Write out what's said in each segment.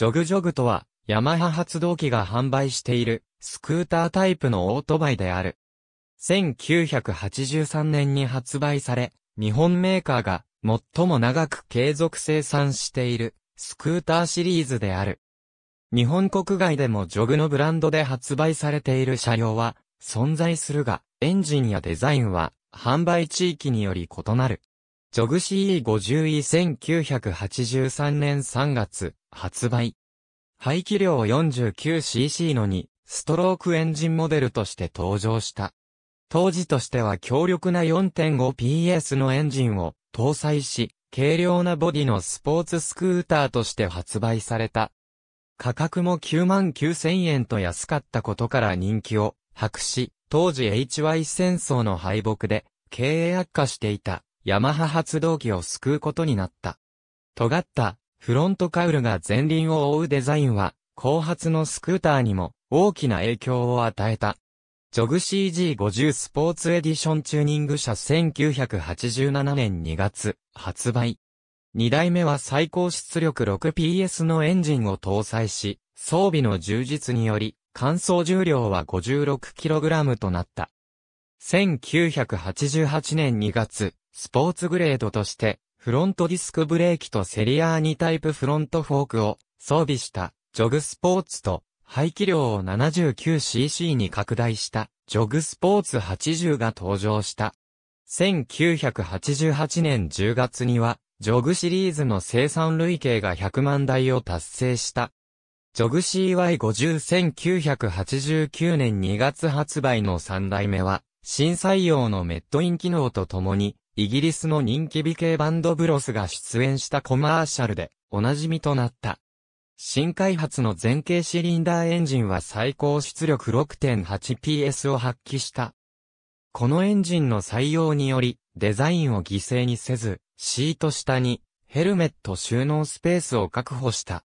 ジョグジョグとは、ヤマハ発動機が販売している、スクータータイプのオートバイである。1983年に発売され、日本メーカーが最も長く継続生産しているスクーターシリーズである。日本国外でもジョグのブランドで発売されている車両は存在するが、エンジンやデザインは販売地域により異なる。ジョグ CE50E 1983年3月、発売。排気量 49cc の2、ストロークエンジンモデルとして登場した。当時としては強力な 4.5PS のエンジンを搭載し、軽量なボディのスポーツスクーターとして発売された。価格も9万9000円と安かったことから人気を博し、当時 HY 戦争の敗北で経営悪化していた。ヤマハ発動機を救うことになった。尖った、フロントカウルが前輪を覆うデザインは、後発のスクーターにも大きな影響を与えた。ジョグ CG50 スポーツエディションチューニング車1987年2月発売。2代目は最高出力 6PS のエンジンを搭載し、装備の充実により、乾燥重量は 56kg となった。1988年2月、スポーツグレードとして、フロントディスクブレーキとセリアーニタイプフロントフォークを装備したジョグスポーツと排気量を 79cc に拡大したジョグスポーツ80が登場した。1988年10月にはジョグシリーズの生産累計が100万台を達成した。ジョグ CY501989 年2月発売の3代目は新採用のメットイン機能とともにイギリスの人気美形バンドブロスが出演したコマーシャルでおなじみとなった。新開発の前傾シリンダーエンジンは最高出力 6.8PS を発揮した。このエンジンの採用により、デザインを犠牲にせず、シート下にヘルメット収納スペースを確保した。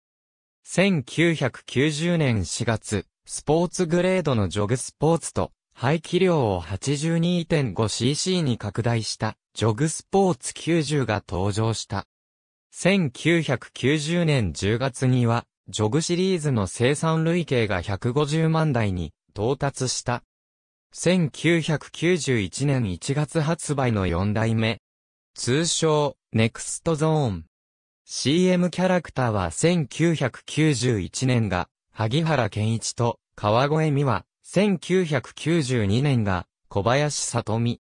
1990年4月、スポーツグレードのジョグスポーツと排気量を 82.5cc に拡大したジョグスポーツ90が登場した。1990年10月には、ジョグシリーズの生産累計が150万台に到達した。1991年1月発売の4代目。通称、ネクストゾーン。CM キャラクターは1991年が、萩原健一と川越美和、1992年が小林里美。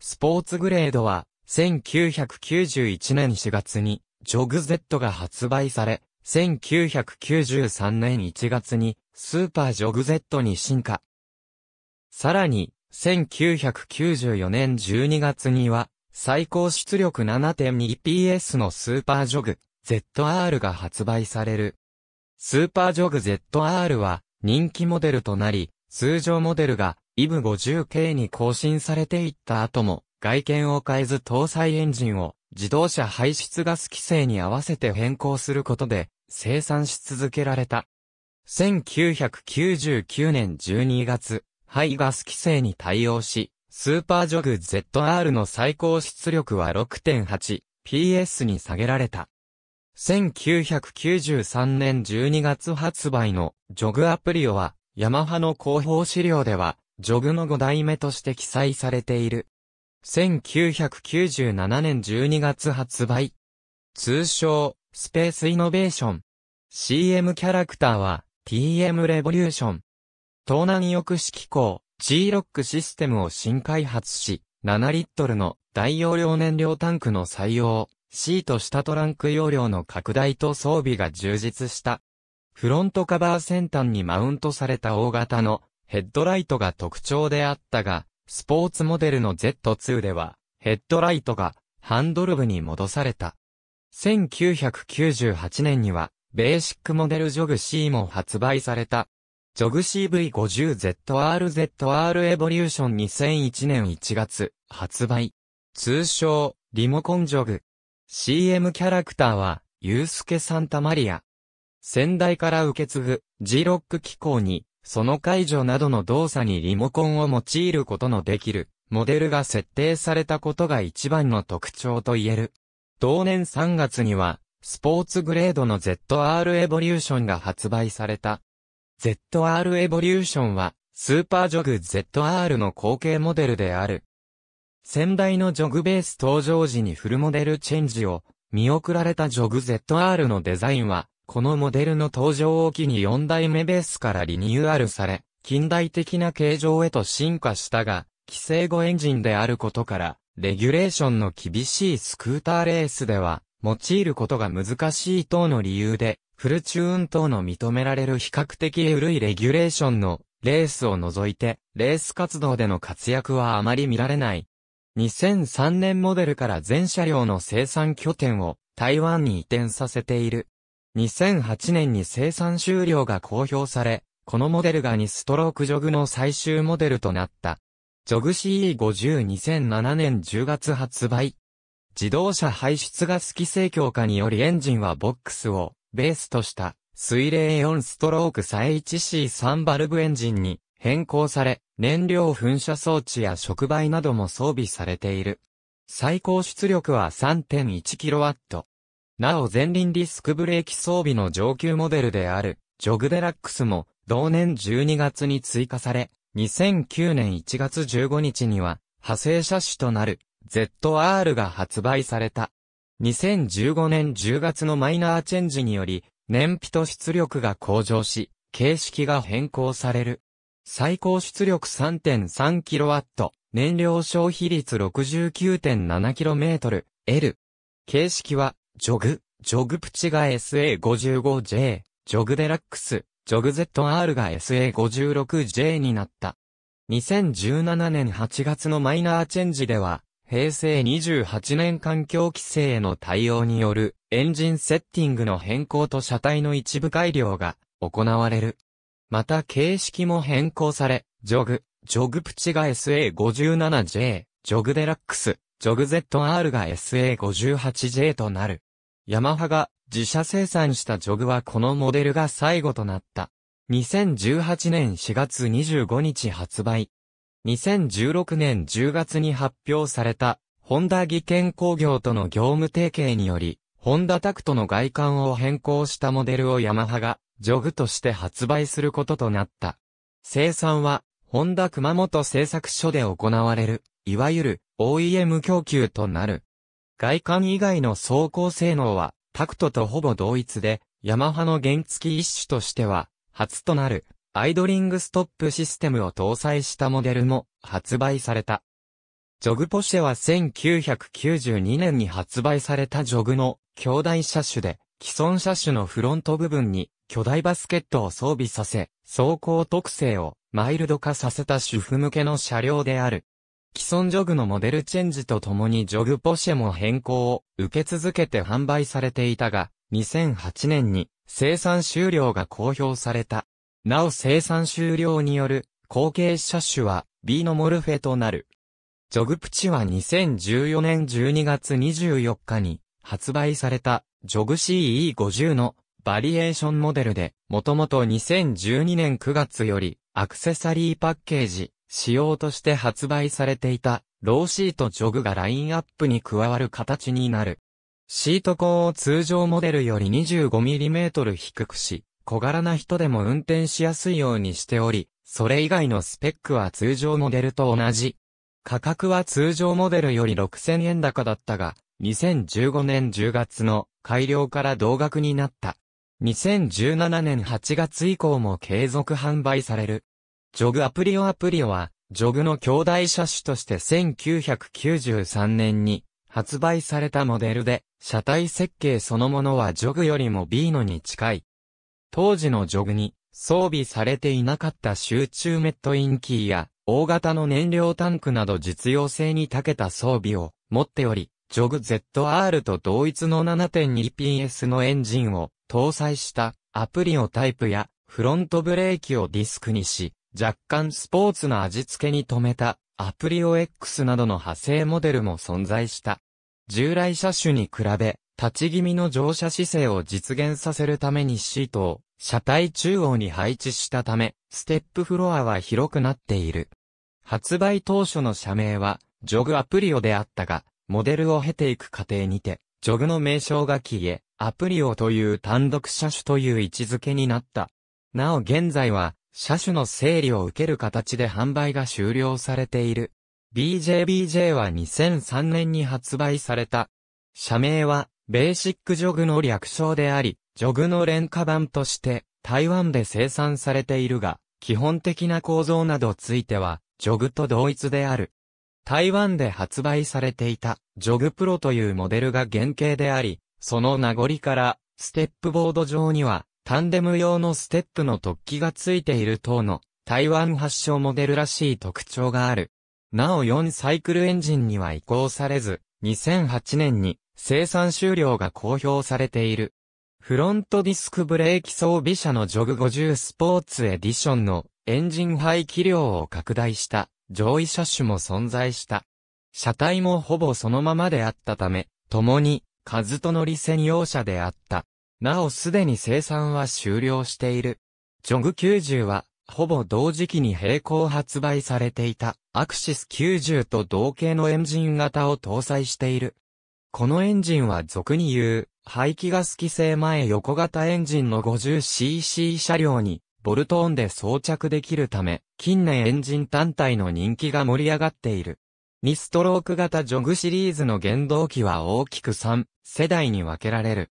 スポーツグレードは1991年4月にジョグ Z が発売され、1993年1月にスーパージョグ Z に進化。さらに、1994年12月には最高出力 7.2PS のスーパージョグ ZR が発売される。スーパージョグ ZR は人気モデルとなり、通常モデルが EV50 k に更新されていった後も、外見を変えず搭載エンジンを自動車排出ガス規制に合わせて変更することで生産し続けられた。1999年12月、排ガス規制に対応し、スーパージョグ ZR の最高出力は 6.8PS に下げられた。1993年12月発売のジョグアプリオはヤマハの広報資料では、ジョグの5代目として記載されている。1997年12月発売。通称、スペースイノベーション。CM キャラクターは、TM レボリューション。東南翼式港、G-Lock システムを新開発し、7リットルの大容量燃料タンクの採用、シート下トランク容量の拡大と装備が充実した。フロントカバー先端にマウントされた大型のヘッドライトが特徴であったが、スポーツモデルの Z2 では、ヘッドライトがハンドル部に戻された。1998年には、ベーシックモデルジョグ C も発売された。ジョグ CV50ZRZR エボリューション2001年1月発売。通称、リモコンジョグ。CM キャラクターは、ユースケ・サンタマリア。先代から受け継ぐ g ロ o c k 機構に、その解除などの動作にリモコンを用いることのできる、モデルが設定されたことが一番の特徴と言える。同年3月には、スポーツグレードの ZR エボリューションが発売された。ZR エボリューションは、スーパージョグ ZR の後継モデルである。先代のジョグベース登場時にフルモデルチェンジを見送られたジョグ ZR のデザインは、このモデルの登場を機に4代目ベースからリニューアルされ、近代的な形状へと進化したが、規制後エンジンであることから、レギュレーションの厳しいスクーターレースでは、用いることが難しい等の理由で、フルチューン等の認められる比較的緩いレギュレーションのレースを除いて、レース活動での活躍はあまり見られない。2003年モデルから全車両の生産拠点を台湾に移転させている。2008年に生産終了が公表され、このモデルが2ストロークジョグの最終モデルとなった。ジョグ CE502007 年10月発売。自動車排出ガス規制強化によりエンジンはボックスをベースとした水冷4ストローク再 1C3 バルブエンジンに変更され、燃料噴射装置や触媒なども装備されている。最高出力は 3.1kW。なお前輪ディスクブレーキ装備の上級モデルである、ジョグデラックスも、同年12月に追加され、2009年1月15日には、派生車種となる、ZR が発売された。2015年10月のマイナーチェンジにより、燃費と出力が向上し、形式が変更される。最高出力 3.3kW、燃料消費率 69.7km、L。形式は、ジョグ、ジョグプチが SA55J、ジョグデラックス、ジョグ ZR が SA56J になった。2017年8月のマイナーチェンジでは、平成28年環境規制への対応によるエンジンセッティングの変更と車体の一部改良が行われる。また形式も変更され、ジョグ、ジョグプチが SA57J、ジョグデラックス、ジョグ ZR が SA58J となる。ヤマハが自社生産したジョグはこのモデルが最後となった。2018年4月25日発売。2016年10月に発表された、ホンダ技研工業との業務提携により、ホンダタクトの外観を変更したモデルをヤマハが、ジョグとして発売することとなった。生産は、ホンダ熊本製作所で行われる、いわゆる OEM 供給となる。外観以外の走行性能は、タクトとほぼ同一で、ヤマハの原付一種としては、初となる、アイドリングストップシステムを搭載したモデルも発売された。ジョグポシェは1992年に発売されたジョグの兄弟車種で、既存車種のフロント部分に巨大バスケットを装備させ、走行特性をマイルド化させた主婦向けの車両である。既存ジョグのモデルチェンジとともにジョグポシェも変更を受け続けて販売されていたが、2008年に生産終了が公表された。なお生産終了による後継車種は B のモルフェとなる。ジョグプチは2014年12月24日に発売されたジョグ CE50 のバリエーションモデルで、もともと2012年9月よりアクセサリーパッケージ、仕様として発売されていた、ローシートジョグがラインアップに加わる形になる。シート高を通常モデルより 25mm 低くし、小柄な人でも運転しやすいようにしており、それ以外のスペックは通常モデルと同じ。価格は通常モデルより6000円高だったが、2015年10月の改良から同額になった。2017年8月以降も継続販売される。ジョグアプリオアプリオは、ジョグの兄弟車種として1993年に発売されたモデルで、車体設計そのものはジョグよりもビーノに近い。当時のジョグに装備されていなかった集中メットインキーや大型の燃料タンクなど実用性に長けた装備を持っており、ジョグ ZR と同一の 7.2PS のエンジンを搭載したアプリオタイプやフロントブレーキをディスクにし、若干スポーツの味付けに止めた、アプリオ X などの派生モデルも存在した。従来車種に比べ、立ち気味の乗車姿勢を実現させるためにシートを車体中央に配置したため、ステップフロアは広くなっている。発売当初の社名は、ジョグアプリオであったが、モデルを経ていく過程にて、ジョグの名称が消え、アプリオという単独車種という位置づけになった。なお現在は、車種の整理を受ける形で販売が終了されている。BJBJ は2003年に発売された。社名は、ベーシックジョグの略称であり、ジョグの廉価版として、台湾で生産されているが、基本的な構造などついては、ジョグと同一である。台湾で発売されていた、ジョグプロというモデルが原型であり、その名残から、ステップボード上には、タンデム用のステップの突起がついている等の台湾発祥モデルらしい特徴がある。なお4サイクルエンジンには移行されず、2008年に生産終了が公表されている。フロントディスクブレーキ装備車のジョグ50スポーツエディションのエンジン排気量を拡大した上位車種も存在した。車体もほぼそのままであったため、共に、カズとのり専用車であった。なおすでに生産は終了している。ジョグ90は、ほぼ同時期に並行発売されていた、アクシス90と同型のエンジン型を搭載している。このエンジンは俗に言う、排気ガス規制前横型エンジンの 50cc 車両に、ボルトオンで装着できるため、近年エンジン単体の人気が盛り上がっている。2ストローク型ジョグシリーズの原動機は大きく3世代に分けられる。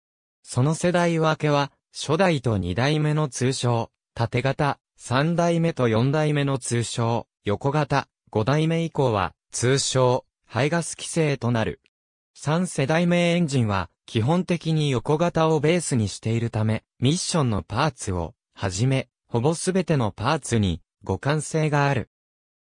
その世代分けは、初代と二代目の通称、縦型、三代目と四代目の通称、横型、五代目以降は、通称、排ガス規制となる。三世代目エンジンは、基本的に横型をベースにしているため、ミッションのパーツを、はじめ、ほぼすべてのパーツに、互換性がある。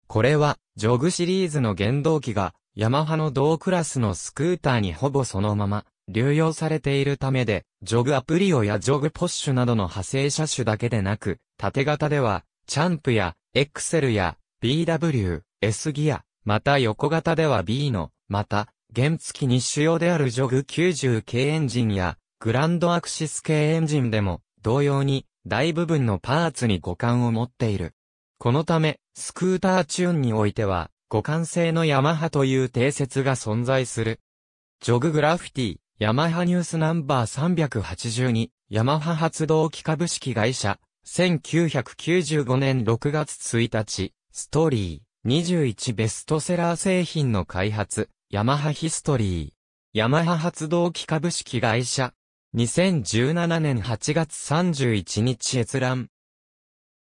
これは、ジョグシリーズの原動機が、ヤマハの同クラスのスクーターにほぼそのまま流用されているためで、ジョグアプリオやジョグポッシュなどの派生車種だけでなく、縦型では、チャンプや、エクセルや、BW、S ギア、また横型では B の、また、原付きに主要であるジョグ90系エンジンや、グランドアクシス系エンジンでも、同様に、大部分のパーツに互換を持っている。このため、スクーターチューンにおいては、互換性のヤマハという定説が存在する。ジョググラフィティ、ヤマハニュースナンバー382、ヤマハ発動機株式会社、1995年6月1日、ストーリー、21ベストセラー製品の開発、ヤマハヒストリー、ヤマハ発動機株式会社、2017年8月31日閲覧。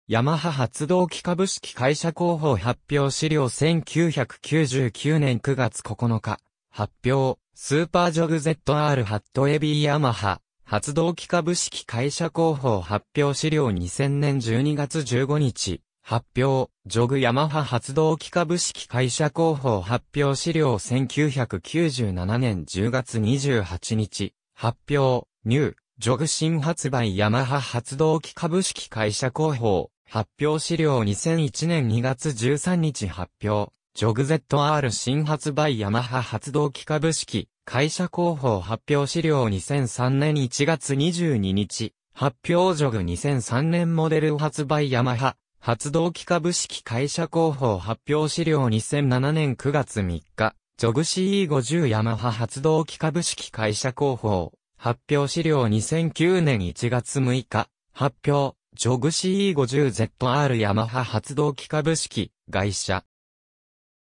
ヤマハ発動機株式会社広報発表資料1999年9月9日、発表。スーパージョグ ZR ハットエビーヤマハ、発動機株式会社広報発表資料2000年12月15日、発表、ジョグヤマハ発動機株式会社広報発表資料1997年10月28日、発表、ニュー、ジョグ新発売ヤマハ発動機株式会社広報、発表資料2001年2月13日発表、ジョグ ZR 新発売ヤマハ発動機株式、会社広報発表資料2003年1月22日、発表ジョグ2003年モデル発売ヤマハ、発動機株式会社広報発表資料2007年9月3日、ジョグ CE50 ヤマハ発動機株式会社広報、発表資料2009年1月6日、発表、ジョグ CE50ZR ヤマハ発動機株式会社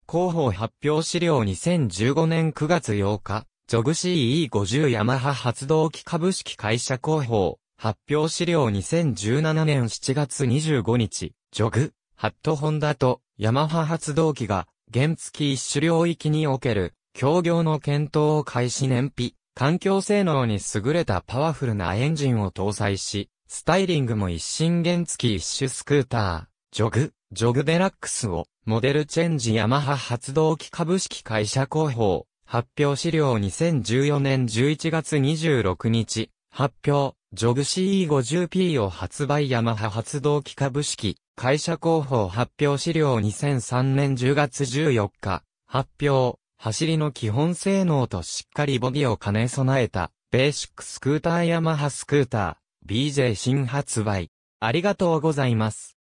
広報発表資料2015年9月8日、ジョグ CE50 ヤマハ発動機株式会社広報、発表資料2017年7月25日、ジョグ、ハットホンダとヤマハ発動機が原付一種領域における協業の検討を開始燃費、環境性能に優れたパワフルなエンジンを搭載し、スタイリングも一新原付一種スクーター、ジョグ、ジョグデラックスをモデルチェンジヤマハ発動機株式会社広報、発表資料2014年11月26日、発表、ジョグ CE50P を発売ヤマハ発動機株式、会社広報発表資料2003年10月14日、発表、走りの基本性能としっかりボディを兼ね備えた、ベーシックスクーターヤマハスクーター、BJ 新発売。ありがとうございます。